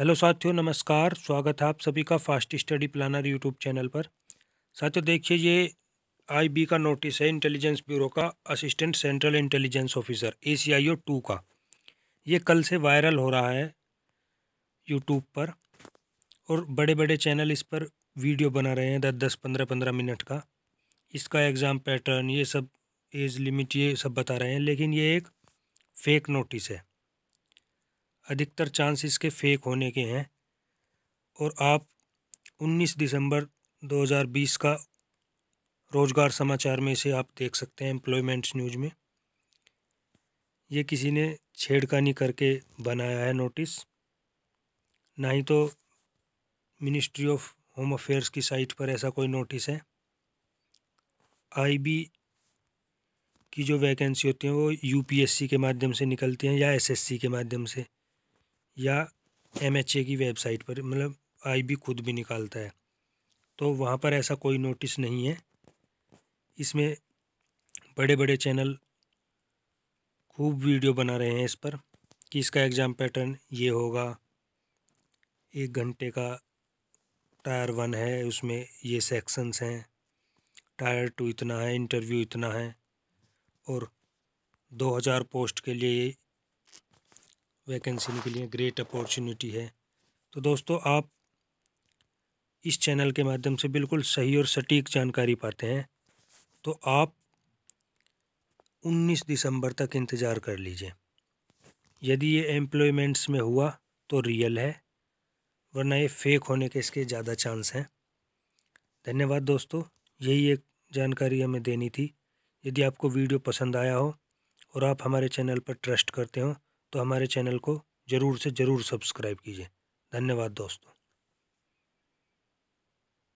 hello साथियों नमस्कार स्वागत है आप सभी का fast study planner YouTube channel पर साथियों देखिए ये आईबी का नोटिस है इंटेलिजेंस ब्यूरो का assistant central intelligence officer A C I O two का ये कल से वायरल हो रहा है यूट्यूब पर और बड़े बड़े चैनल इस पर वीडियो बना रहे हैं दस दस पंद्रह पंद्रह मिनट का इसका एग्ज़ाम पैटर्न ये सब एज लिमिट ये सब बता रहे हैं लेकिन ये एक फेक नोटिस है अधिकतर चांस इसके फेक होने के हैं और आप 19 दिसंबर 2020 का रोज़गार समाचार में इसे आप देख सकते हैं एम्प्लॉयमेंट्स न्यूज़ में ये किसी ने छेड़खानी करके बनाया है नोटिस ना ही तो मिनिस्ट्री ऑफ होम अफेयर्स की साइट पर ऐसा कोई नोटिस है आईबी की जो वैकेंसी होती हैं वो यूपीएससी के माध्यम से निकलती हैं या एसएससी के माध्यम से या एम की वेबसाइट पर मतलब आईबी खुद भी निकालता है तो वहाँ पर ऐसा कोई नोटिस नहीं है इसमें बड़े बड़े चैनल खूब वीडियो बना रहे हैं इस पर कि इसका एग्ज़ाम पैटर्न ये होगा एक घंटे का टायर वन है उसमें ये सेक्शंस हैं टायर टू इतना है इंटरव्यू इतना है और 2000 पोस्ट के लिए वैकेंसी के लिए ग्रेट अपॉर्चुनिटी है तो दोस्तों आप इस चैनल के माध्यम से बिल्कुल सही और सटीक जानकारी पाते हैं तो आप 19 दिसंबर तक इंतज़ार कर लीजिए यदि ये एम्प्लॉयमेंट्स में हुआ तो रियल है वरना ये फेक होने के इसके ज़्यादा चांस हैं धन्यवाद दोस्तों यही एक जानकारी हमें देनी थी यदि आपको वीडियो पसंद आया हो और आप हमारे चैनल पर ट्रस्ट करते हो तो हमारे चैनल को ज़रूर से ज़रूर सब्सक्राइब कीजिए धन्यवाद दोस्तों